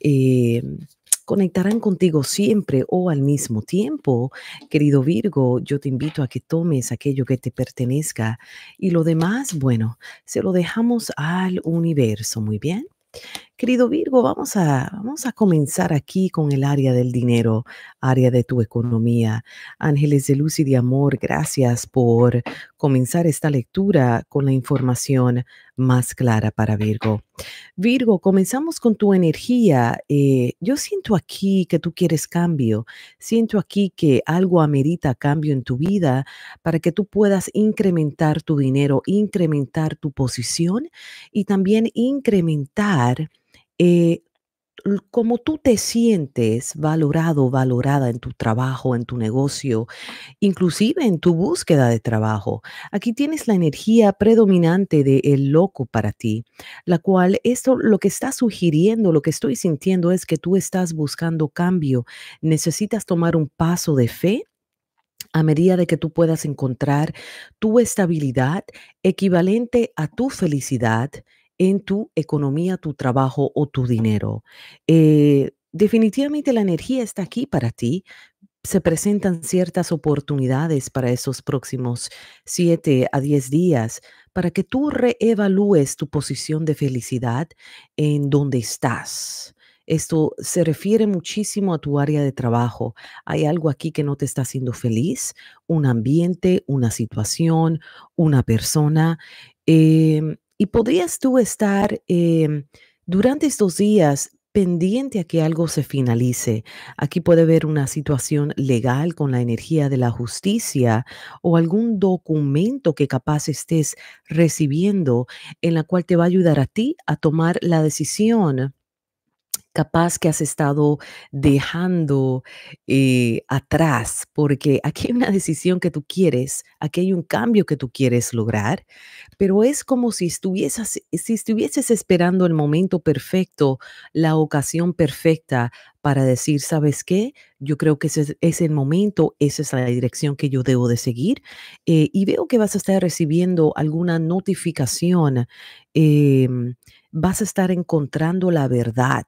Eh, conectarán contigo siempre o al mismo tiempo. Querido Virgo, yo te invito a que tomes aquello que te pertenezca y lo demás, bueno, se lo dejamos al universo, muy bien. Querido Virgo, vamos a, vamos a comenzar aquí con el área del dinero, área de tu economía. Ángeles de luz y de amor, gracias por comenzar esta lectura con la información más clara para Virgo. Virgo, comenzamos con tu energía. Eh, yo siento aquí que tú quieres cambio, siento aquí que algo amerita cambio en tu vida para que tú puedas incrementar tu dinero, incrementar tu posición y también incrementar eh, como cómo tú te sientes valorado, valorada en tu trabajo, en tu negocio, inclusive en tu búsqueda de trabajo. Aquí tienes la energía predominante de el loco para ti, la cual esto lo que está sugiriendo, lo que estoy sintiendo es que tú estás buscando cambio, necesitas tomar un paso de fe a medida de que tú puedas encontrar tu estabilidad equivalente a tu felicidad en tu economía, tu trabajo o tu dinero. Eh, definitivamente la energía está aquí para ti. Se presentan ciertas oportunidades para esos próximos 7 a 10 días para que tú reevalúes tu posición de felicidad en donde estás. Esto se refiere muchísimo a tu área de trabajo. Hay algo aquí que no te está haciendo feliz, un ambiente, una situación, una persona. Em, y podrías tú estar em, durante estos días pendiente a que algo se finalice. Aquí puede haber una situación legal con la energía de la justicia o algún documento que capaz estés recibiendo en la cual te va a ayudar a ti a tomar la decisión capaz que has estado dejando eh, atrás, porque aquí hay una decisión que tú quieres, aquí hay un cambio que tú quieres lograr, pero es como si estuvieses, si esperando el momento perfecto, la ocasión perfecta para decir, ¿sabes qué? Yo creo que ese es el momento, esa es la dirección que yo debo de seguir. Eh, y veo que vas a estar recibiendo alguna notificación, em, vas a estar encontrando la verdad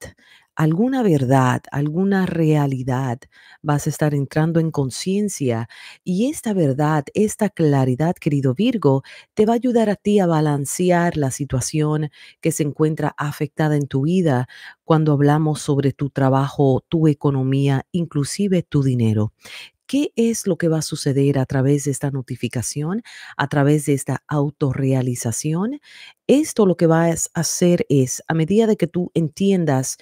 alguna verdad, alguna realidad, vas a estar entrando en conciencia y esta verdad, esta claridad, querido Virgo, te va a ayudar a ti a balancear la situación que se encuentra afectada en tu vida cuando hablamos sobre tu trabajo, tu economía, inclusive tu dinero. ¿Qué es lo que va a suceder a través de esta notificación, a través de esta autorrealización? Esto lo que vas a hacer es, a medida de que tú entiendas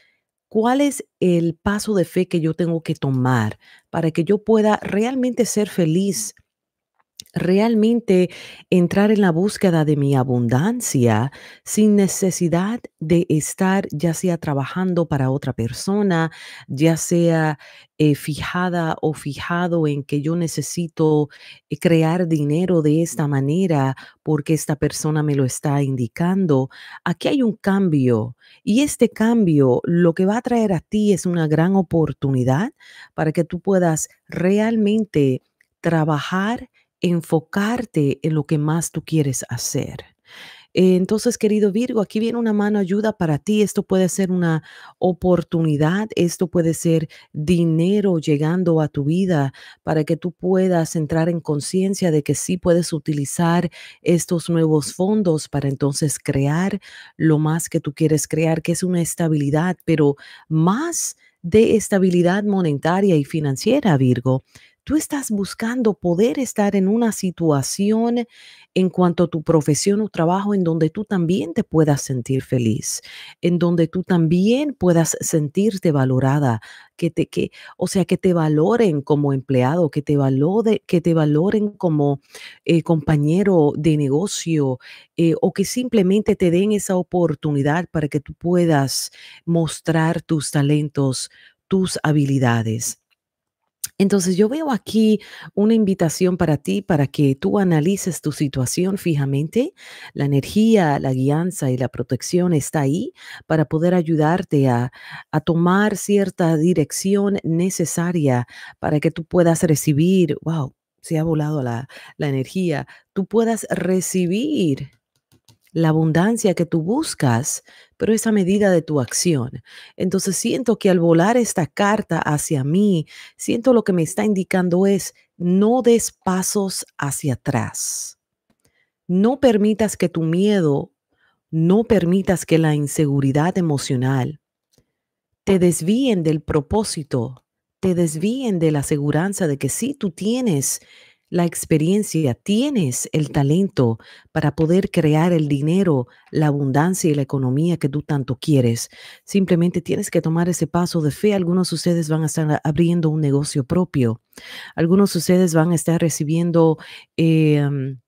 ¿Cuál es el paso de fe que yo tengo que tomar para que yo pueda realmente ser feliz realmente entrar en la búsqueda de mi abundancia sin necesidad de estar ya sea trabajando para otra persona, ya sea eh, fijada o fijado en que yo necesito eh, crear dinero de esta manera porque esta persona me lo está indicando. Aquí hay un cambio y este cambio lo que va a traer a ti es una gran oportunidad para que tú puedas realmente trabajar enfocarte en lo que más tú quieres hacer. Entonces, querido Virgo, aquí viene una mano ayuda para ti. Esto puede ser una oportunidad, esto puede ser dinero llegando a tu vida para que tú puedas entrar en conciencia de que sí puedes utilizar estos nuevos fondos para entonces crear lo más que tú quieres crear, que es una estabilidad, pero más de estabilidad monetaria y financiera, Virgo, tú estás buscando poder estar en una situación en cuanto a tu profesión o trabajo en donde tú también te puedas sentir feliz, en donde tú también puedas sentirte valorada, que te que, o sea, que te valoren como empleado, que te que te valoren como eh, compañero de negocio eh, o que simplemente te den esa oportunidad para que tú puedas mostrar tus talentos, tus habilidades. Entonces yo veo aquí una invitación para ti, para que tú analices tu situación fijamente. La energía, la guianza y la protección está ahí para poder ayudarte a, tomar cierta dirección necesaria para que tú puedas recibir, wow, se ha volado la, la energía, tú puedas recibir la abundancia que tú buscas, pero es a medida de tu acción. Entonces siento que al volar esta carta hacia mí, siento lo que me está indicando es no des pasos hacia atrás. No permitas que tu miedo, no permitas que la inseguridad emocional te desvíen del propósito, te desvíen de la aseguranza de que sí tú tienes la experiencia, tienes el talento para poder crear el dinero, la abundancia y la economía que tú tanto quieres. Simplemente tienes que tomar ese paso de fe. Algunos de ustedes van a estar abriendo un negocio propio. Algunos de ustedes van a estar recibiendo... Em,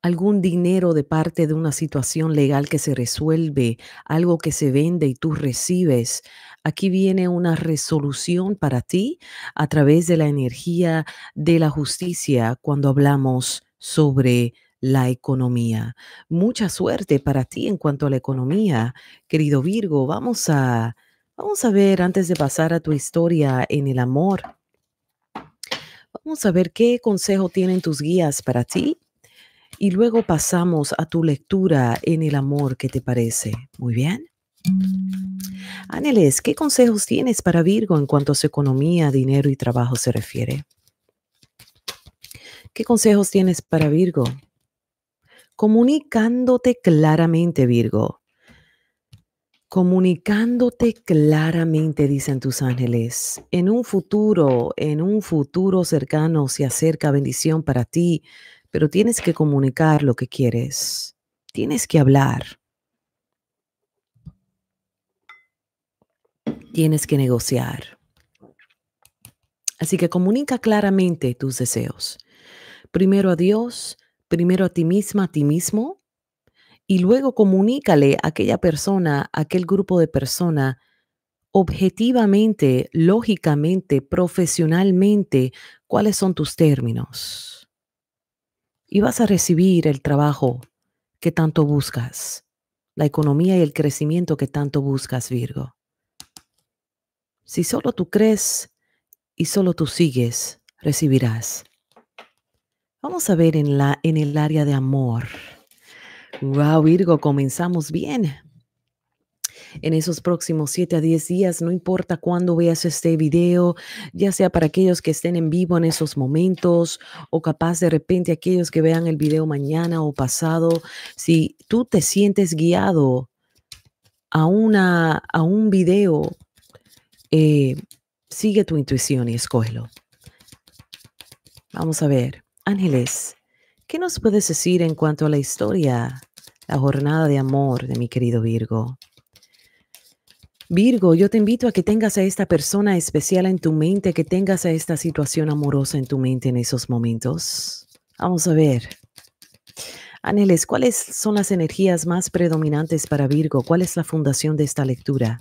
algún dinero de parte de una situación legal que se resuelve, algo que se vende y tú recibes, Aquí viene una resolución para ti a través de la energía de la justicia cuando hablamos sobre la economía. Mucha suerte para ti en cuanto a la economía, querido Virgo. Vamos a, vamos a ver antes de pasar a tu historia en el amor. Vamos a ver qué consejo tienen tus guías para ti y luego pasamos a tu lectura en el amor que te parece. Muy bien. Ángeles, ¿qué consejos tienes para Virgo en cuanto a su economía, dinero y trabajo se refiere? ¿Qué consejos tienes para Virgo? Comunicándote claramente, Virgo. Comunicándote claramente, dicen tus ángeles. En un futuro, en un futuro cercano se acerca bendición para ti, pero tienes que comunicar lo que quieres. Tienes que hablar. tienes que negociar. Así que comunica claramente tus deseos. Primero a Dios, primero a ti misma, a ti mismo, y luego comunícale a aquella persona, a aquel grupo de persona, objetivamente, lógicamente, profesionalmente, cuáles son tus términos. Y vas a recibir el trabajo que tanto buscas, la economía y el crecimiento que tanto buscas, Virgo. Si solo tú crees y solo tú sigues, recibirás. Vamos a ver en, la, en el área de amor. Wow, Virgo, comenzamos bien. En esos próximos 7 a 10 días, no importa cuándo veas este video, ya sea para aquellos que estén en vivo en esos momentos o capaz de repente aquellos que vean el video mañana o pasado, si tú te sientes guiado a, una, a un video eh, sigue tu intuición y escógelo. Vamos a ver, Ángeles, ¿qué nos puedes decir en cuanto a la historia, la jornada de amor de mi querido Virgo? Virgo, yo te invito a que tengas a esta persona especial en tu mente, que tengas a esta situación amorosa en tu mente en esos momentos. Vamos a ver. Ángeles, ¿cuáles son las energías más predominantes para Virgo? ¿Cuál es la fundación de esta lectura?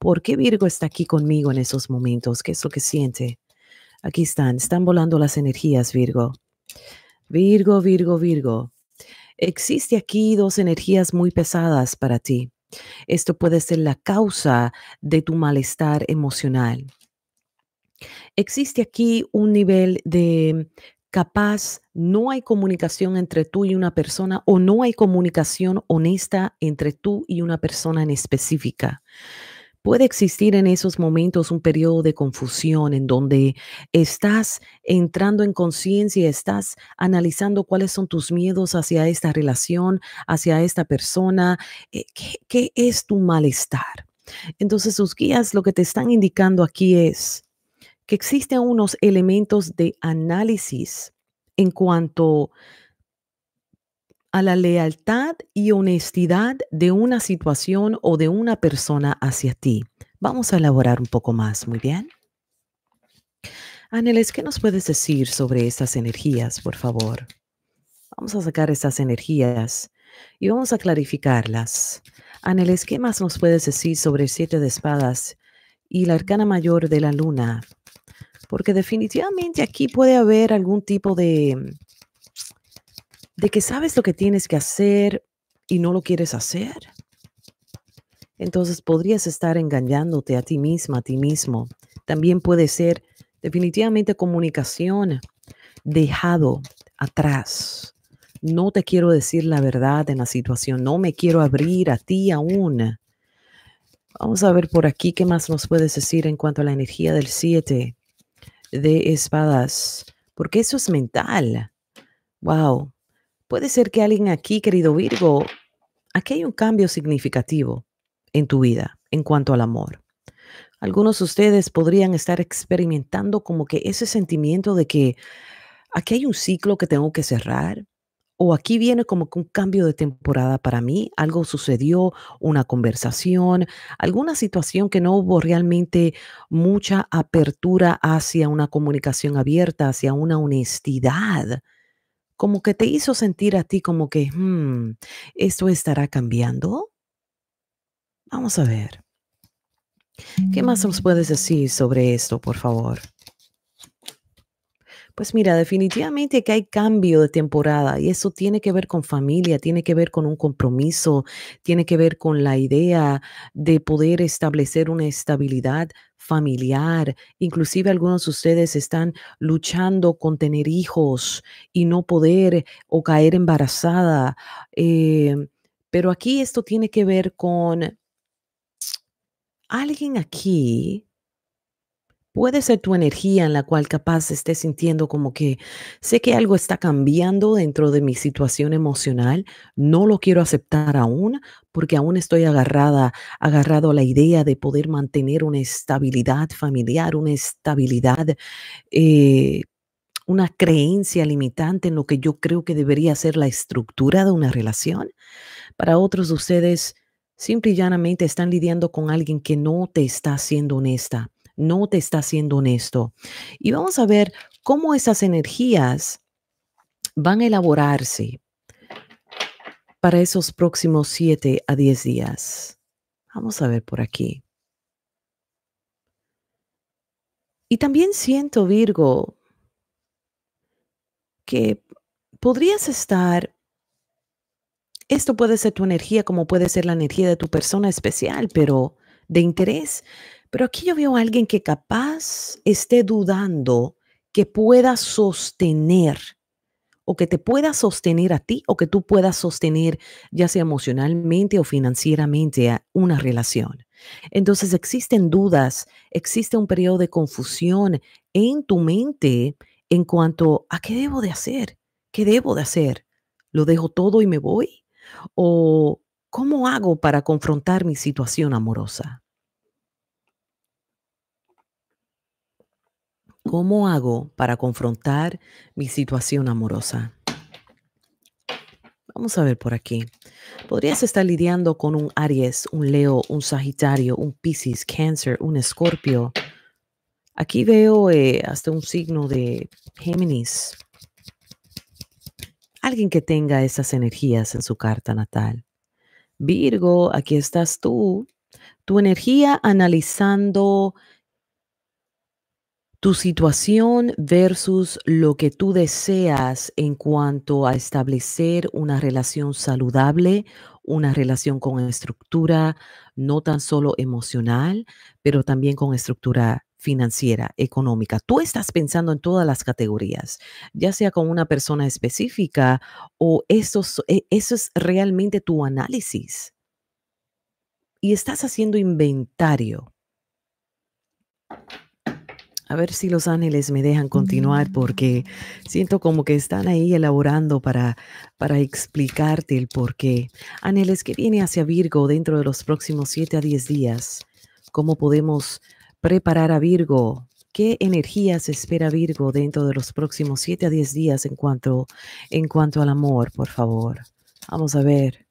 ¿Por qué Virgo está aquí conmigo en esos momentos? ¿Qué es lo que siente? Aquí están, están volando las energías, Virgo. Virgo, Virgo, Virgo. Existe aquí dos energías muy pesadas para ti. Esto puede ser la causa de tu malestar emocional. Existe aquí un nivel de capaz, no hay comunicación entre tú y una persona o no hay comunicación honesta entre tú y una persona en específica. Puede existir en esos momentos un periodo de confusión en donde estás entrando en conciencia, estás analizando cuáles son tus miedos hacia esta relación, hacia esta persona, eh, qué, qué es tu malestar. Entonces sus guías lo que te están indicando aquí es que existen unos elementos de análisis en cuanto a a la lealtad y honestidad de una situación o de una persona hacia ti. Vamos a elaborar un poco más, muy bien. es ¿qué nos puedes decir sobre estas energías, por favor? Vamos a sacar estas energías y vamos a clarificarlas. Aneles, ¿qué más nos puedes decir sobre el siete de espadas y la arcana mayor de la luna? Porque definitivamente aquí puede haber algún tipo de, de que sabes lo que tienes que hacer y no lo quieres hacer, entonces podrías estar engañándote a ti misma, a ti mismo. También puede ser definitivamente comunicación dejado atrás. No te quiero decir la verdad en la situación, no me quiero abrir a ti aún. Vamos a ver por aquí qué más nos puedes decir en cuanto a la energía del 7 de espadas, porque eso es mental. Wow. Puede ser que alguien aquí, querido Virgo, aquí hay un cambio significativo en tu vida en cuanto al amor. Algunos de ustedes podrían estar experimentando como que ese sentimiento de que aquí hay un ciclo que tengo que cerrar, o aquí viene como que un cambio de temporada para mí, algo sucedió, una conversación, alguna situación que no hubo realmente mucha apertura hacia una comunicación abierta, hacia una honestidad como que te hizo sentir a ti como que, hmm, esto estará cambiando. Vamos a ver. ¿Qué más nos mm. puedes decir sobre esto, por favor? Pues mira, definitivamente que hay cambio de temporada y eso tiene que ver con familia, tiene que ver con un compromiso, tiene que ver con la idea de poder establecer una estabilidad familiar. Inclusive algunos de ustedes están luchando con tener hijos y no poder o caer embarazada. Eh, pero aquí esto tiene que ver con alguien aquí Puede ser tu energía en la cual capaz estés sintiendo como que sé que algo está cambiando dentro de mi situación emocional, no lo quiero aceptar aún porque aún estoy agarrada, agarrado a la idea de poder mantener una estabilidad familiar, una estabilidad eh, una creencia limitante en lo que yo creo que debería ser la estructura de una relación. Para otros de ustedes, simple y llanamente están lidiando con alguien que no te está siendo honesta, no te está siendo honesto. Y vamos a ver cómo esas energías van a elaborarse para esos próximos siete a 10 días. Vamos a ver por aquí. Y también siento, Virgo, que podrías estar, esto puede ser tu energía como puede ser la energía de tu persona especial, pero de interés pero aquí yo veo a alguien que capaz esté dudando que pueda sostener o que te pueda sostener a ti o que tú puedas sostener ya sea emocionalmente o financieramente a una relación. Entonces existen dudas, existe un periodo de confusión en tu mente en cuanto a qué debo de hacer, qué debo de hacer, lo dejo todo y me voy o cómo hago para confrontar mi situación amorosa. ¿Cómo hago para confrontar mi situación amorosa? Vamos a ver por aquí. Podrías estar lidiando con un Aries, un Leo, un Sagitario, un Pisces, Cáncer, un Escorpio. Aquí veo eh, hasta un signo de Géminis. Alguien que tenga esas energías en su carta natal. Virgo, aquí estás tú. Tu energía analizando tu situación versus lo que tú deseas en cuanto a establecer una relación saludable, una relación con estructura, no tan solo emocional, pero también con estructura financiera, económica. Tú estás pensando en todas las categorías, ya sea con una persona específica o eso, e, eso es realmente tu análisis. Y estás haciendo inventario. A ver si los ángeles me dejan continuar mm. porque siento como que están ahí elaborando para, para explicarte el por qué. Ángeles que viene hacia Virgo dentro de los próximos siete a diez días. ¿Cómo podemos preparar a Virgo? ¿Qué energías espera Virgo dentro de los próximos siete a diez días en cuanto, en cuanto al amor, por favor? Vamos a ver.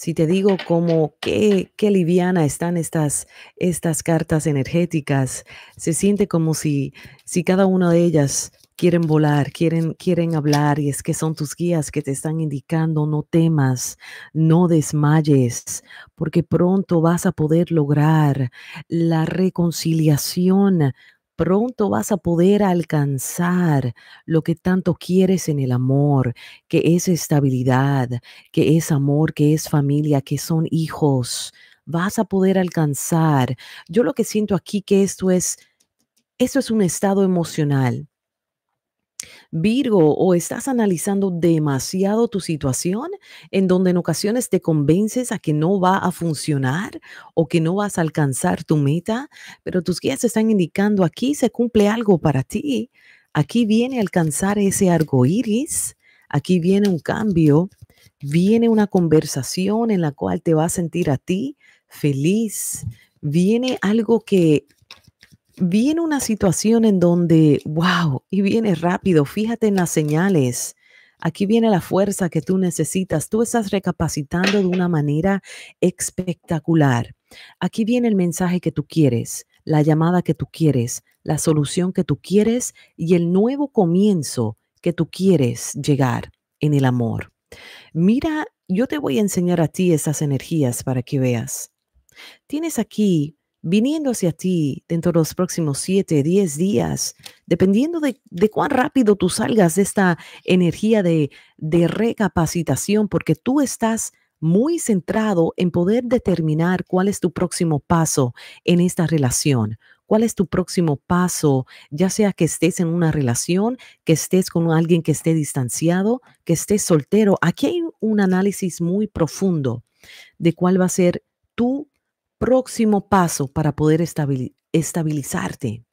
Si te digo cómo qué, qué liviana están estas, estas cartas energéticas, se siente como si, si cada una de ellas quieren volar, quieren, quieren hablar y es que son tus guías que te están indicando, no temas, no desmayes, porque pronto vas a poder lograr la reconciliación Pronto vas a poder alcanzar lo que tanto quieres en el amor, que es estabilidad, que es amor, que es familia, que son hijos. Vas a poder alcanzar. Yo lo que siento aquí que esto es, esto es un estado emocional Virgo, o estás analizando demasiado tu situación en donde en ocasiones te convences a que no va a funcionar o que no vas a alcanzar tu meta, pero tus guías están indicando aquí se cumple algo para ti. Aquí viene a alcanzar ese arco iris, aquí viene un cambio, viene una conversación en la cual te vas a sentir a ti feliz, viene algo que viene una situación en donde, wow, y viene rápido, fíjate en las señales. Aquí viene la fuerza que tú necesitas. Tú estás recapacitando de una manera espectacular. Aquí viene el mensaje que tú quieres, la llamada que tú quieres, la solución que tú quieres y el nuevo comienzo que tú quieres llegar en el amor. Mira, yo te voy a enseñar a ti esas energías para que veas. Tienes aquí viniendo hacia ti dentro de los próximos 7, 10 días, dependiendo de, cuán rápido tú salgas de esta energía de, de recapacitación, porque tú estás muy centrado en poder determinar cuál es tu próximo paso en esta relación. ¿Cuál es tu próximo paso? Ya sea que estés en una relación, que estés con alguien que esté distanciado, que estés soltero. Aquí hay un análisis muy profundo de cuál va a ser tu próximo paso para poder estabilizarte.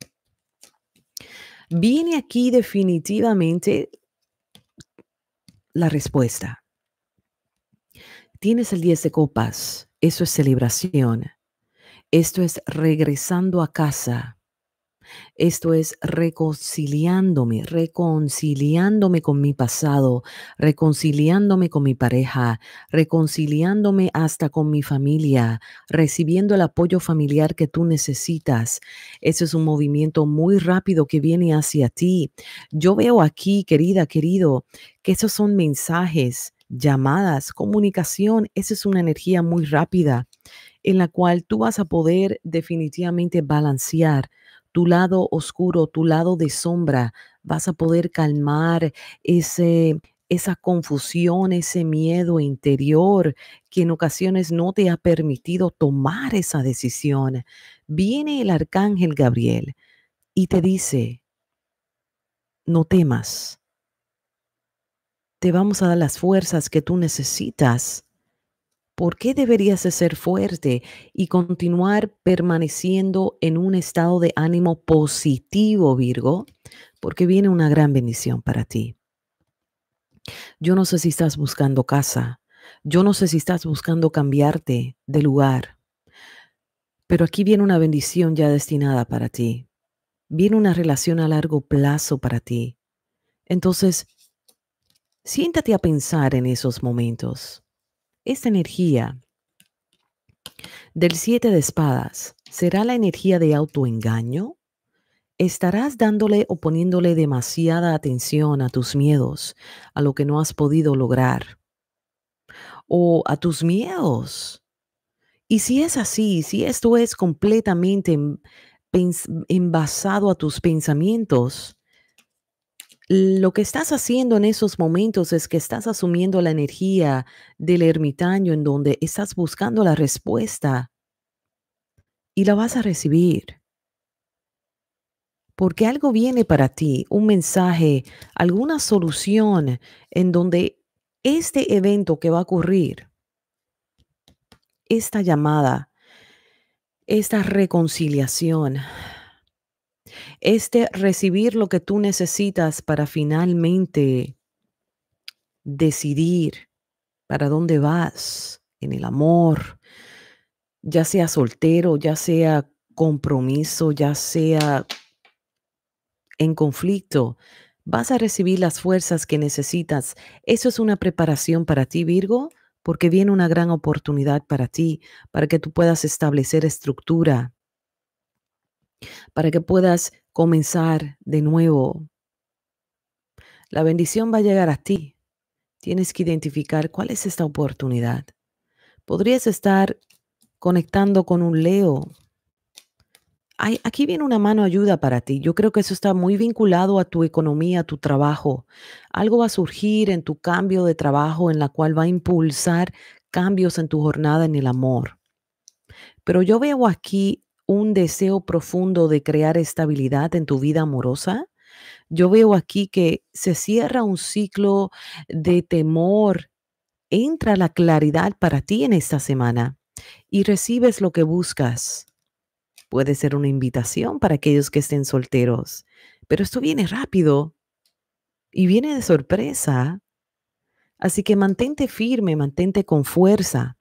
Viene aquí definitivamente la respuesta. Tienes el 10 de copas, eso es celebración. Esto es regresando a casa esto es reconciliándome, reconciliándome con mi pasado, reconciliándome con mi pareja, reconciliándome hasta con mi familia, recibiendo el apoyo familiar que tú necesitas. Ese es un movimiento muy rápido que viene hacia ti. Yo veo aquí, querida, querido, que esos son mensajes, llamadas, comunicación. Esa es una energía muy rápida en la cual tú vas a poder definitivamente balancear tu lado oscuro, tu lado de sombra, vas a poder calmar ese esa confusión, ese miedo interior que en ocasiones no te ha permitido tomar esa decisión. Viene el arcángel Gabriel y te dice, no temas, te vamos a dar las fuerzas que tú necesitas ¿Por qué deberías de ser fuerte y continuar permaneciendo en un estado de ánimo positivo, Virgo? Porque viene una gran bendición para ti. Yo no sé si estás buscando casa, yo no sé si estás buscando cambiarte de lugar, pero aquí viene una bendición ya destinada para ti. Viene una relación a largo plazo para ti. Entonces, siéntate a pensar en esos momentos. Esta energía del siete de espadas será la energía de autoengaño. Estarás dándole o poniéndole demasiada atención a tus miedos, a lo que no has podido lograr o a tus miedos. Y si es así, si esto es completamente envasado a tus pensamientos, lo que estás haciendo en esos momentos es que estás asumiendo la energía del ermitaño en donde estás buscando la respuesta y la vas a recibir. Porque algo viene para ti, un mensaje, alguna solución en donde este evento que va a ocurrir, esta llamada, esta reconciliación, este recibir lo que tú necesitas para finalmente decidir para dónde vas en el amor, ya sea soltero, ya sea compromiso, ya sea en conflicto, vas a recibir las fuerzas que necesitas. Eso es una preparación para ti, Virgo, porque viene una gran oportunidad para ti, para que tú puedas establecer estructura, para que puedas comenzar de nuevo. La bendición va a llegar a ti. Tienes que identificar cuál es esta oportunidad. Podrías estar conectando con un Leo. aquí viene una mano ayuda para ti. Yo creo que eso está muy vinculado a tu economía, a tu trabajo. Algo va a surgir en tu cambio de trabajo en la cual va a impulsar cambios en tu jornada en el amor. Pero yo veo aquí un deseo profundo de crear estabilidad en tu vida amorosa. Yo veo aquí que se cierra un ciclo de temor. Entra la claridad para ti en esta semana y recibes lo que buscas. Puede ser una invitación para aquellos que estén solteros, pero esto viene rápido y viene de sorpresa. Así que mantente firme, mantente con fuerza,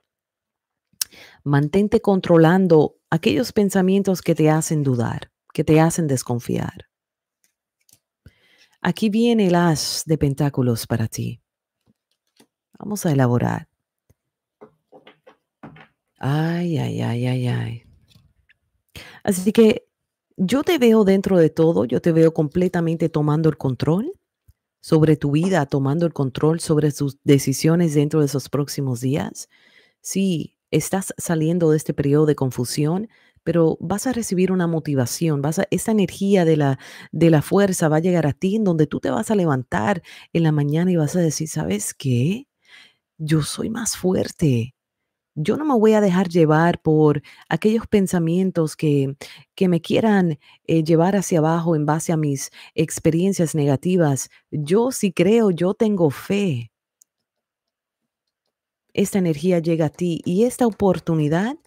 mantente controlando aquellos pensamientos que te hacen dudar, que te hacen desconfiar. Aquí viene el as de pentáculos para ti. Vamos a elaborar. Ay, ay, ay, ay, ay. Así que yo te veo dentro de todo, yo te veo completamente tomando el control sobre tu vida, tomando el control sobre tus decisiones dentro de esos próximos días. Sí, Estás saliendo de este periodo de confusión, pero vas a recibir una motivación, vas a, esa energía de la, de la fuerza va a llegar a ti en donde tú te vas a levantar en la mañana y vas a decir, ¿sabes qué? Yo soy más fuerte. Yo no me voy a dejar llevar por aquellos pensamientos que, que me quieran eh, llevar hacia abajo en base a mis experiencias negativas. Yo sí creo, yo tengo fe esta energía llega a ti y esta oportunidad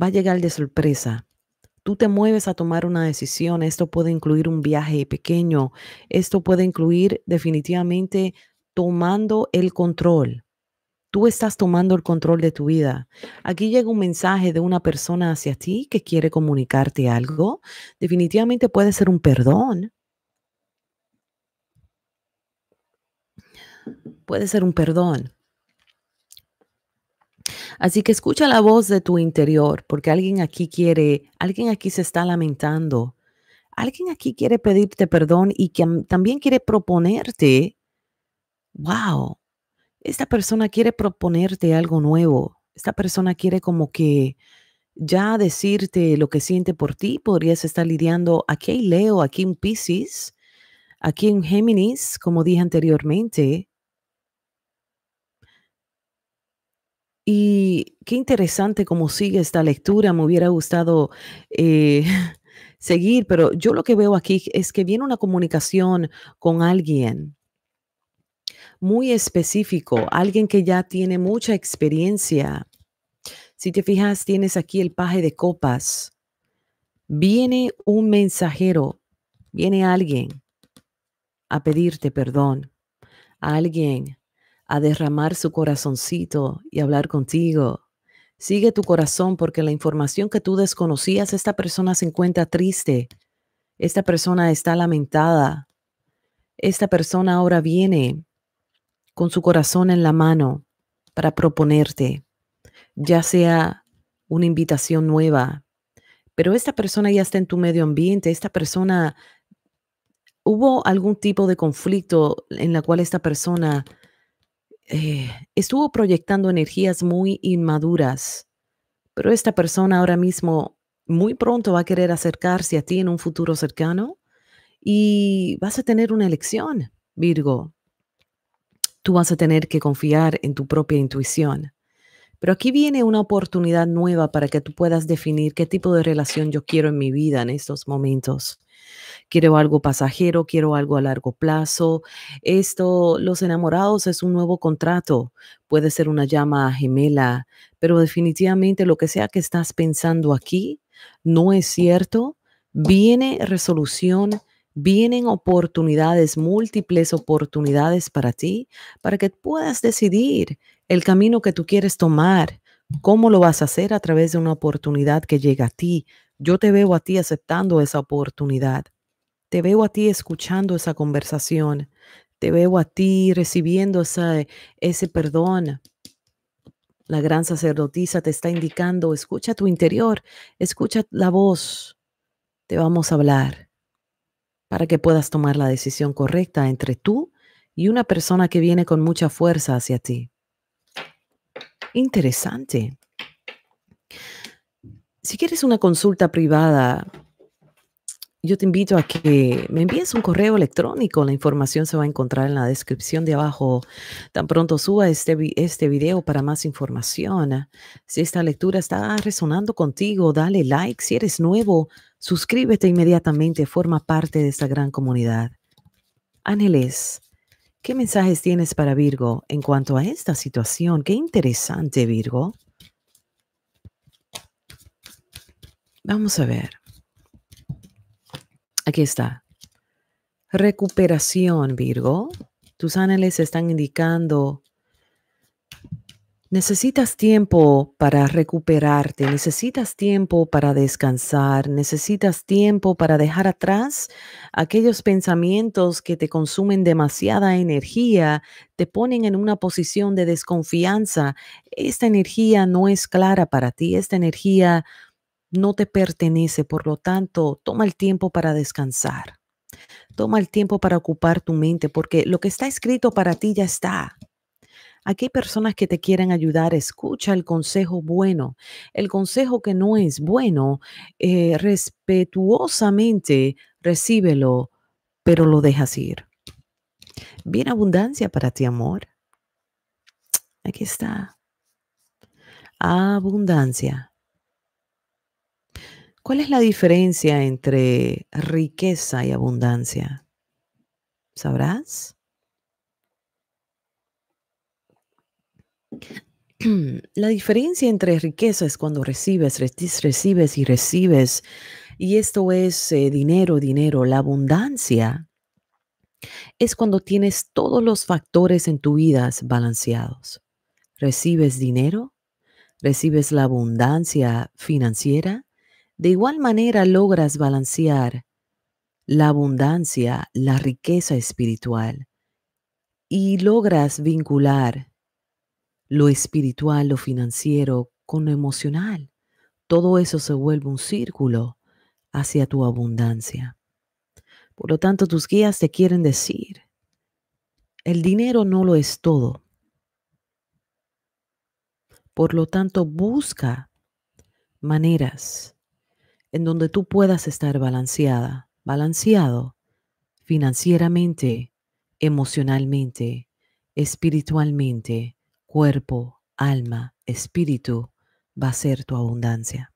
va a llegar de sorpresa. Tú te mueves a tomar una decisión. Esto puede incluir un viaje pequeño. Esto puede incluir definitivamente tomando el control. Tú estás tomando el control de tu vida. Aquí llega un mensaje de una persona hacia ti que quiere comunicarte algo. Definitivamente puede ser un perdón. Puede ser un perdón. Así que escucha la voz de tu interior, porque alguien aquí quiere, alguien aquí se está lamentando, alguien aquí quiere pedirte perdón y que también quiere proponerte, wow, esta persona quiere proponerte algo nuevo, esta persona quiere como que ya decirte lo que siente por ti, podrías estar lidiando, aquí hay Leo, aquí en Pisces, aquí en Géminis, como dije anteriormente. Y qué interesante cómo sigue esta lectura. Me hubiera gustado eh, seguir, pero yo lo que veo aquí es que viene una comunicación con alguien muy específico, alguien que ya tiene mucha experiencia. Si te fijas, tienes aquí el paje de copas. Viene un mensajero, viene alguien a pedirte perdón, alguien a derramar su corazoncito y hablar contigo Sigue tu corazón porque la información que tú desconocías, esta persona se encuentra triste, esta persona está lamentada, esta persona ahora viene con su corazón en la mano para proponerte, ya sea una invitación nueva, pero esta persona ya está en tu medio ambiente, esta persona, hubo algún tipo de conflicto en la cual esta persona eh, estuvo proyectando energías muy inmaduras, pero esta persona ahora mismo muy pronto va a querer acercarse a ti en un futuro cercano y vas a tener una elección, Virgo. Tú vas a tener que confiar en tu propia intuición. Pero aquí viene una oportunidad nueva para que tú puedas definir qué tipo de relación yo quiero en mi vida en estos momentos quiero algo pasajero, quiero algo a largo plazo. Esto, los enamorados es un nuevo contrato, puede ser una llama gemela, pero definitivamente lo que sea que estás pensando aquí no es cierto. Viene resolución vienen oportunidades, múltiples oportunidades para ti, para que puedas decidir el camino que tú quieres tomar, cómo lo vas a hacer a través de una oportunidad que llega a ti. Yo te veo a ti aceptando esa oportunidad. Te veo a ti escuchando esa conversación. Te veo a ti recibiendo ese perdón. La gran sacerdotisa te está indicando, escucha tu interior, escucha la voz. Te vamos a hablar para que puedas tomar la decisión correcta entre tú y una persona que viene con mucha fuerza hacia ti. Interesante. Si quieres una consulta privada yo te invito a que me envíes un correo electrónico. La información se va a encontrar en la descripción de abajo. Tan pronto suba este, este video para más información. Ah, si esta lectura está resonando contigo, dale like. Si eres nuevo, suscríbete inmediatamente. Forma parte de esta gran comunidad. Ángeles, ¿qué mensajes tienes para Virgo en cuanto a esta situación? Qué interesante, Virgo. Vamos a ver. Aquí está. Recuperación, Virgo. Tus ángeles están indicando, necesitas tiempo para recuperarte, necesitas tiempo para descansar, necesitas tiempo para dejar atrás aquellos pensamientos que te consumen demasiada energía, te ponen en una posición de desconfianza. Esta energía no es clara para ti, esta energía no te pertenece, por lo tanto, toma el tiempo para descansar. Toma el tiempo para ocupar tu mente, porque lo que está escrito para ti ya está. Aquí hay personas que te quieren ayudar. Escucha el consejo bueno. El consejo que no es bueno, eh, respetuosamente recíbelo, pero lo dejas ir. Bien abundancia para ti, amor. Aquí está. Abundancia ¿Cuál es la diferencia entre riqueza y abundancia? ¿Sabrás? La diferencia entre riqueza es cuando recibes, recibes y recibes, y esto es eh, dinero, dinero. La abundancia es cuando tienes todos los factores en tu vida balanceados. Recibes dinero, recibes la abundancia financiera, de igual manera logras balancear la abundancia, la riqueza espiritual y logras vincular lo espiritual, lo financiero con lo emocional. Todo eso se vuelve un círculo hacia tu abundancia. Por lo tanto, tus guías te quieren decir, el dinero no lo es todo. Por lo tanto, busca maneras en donde tú puedas estar balanceada, balanceado financieramente, emocionalmente, espiritualmente, cuerpo, alma, espíritu, va a ser tu abundancia.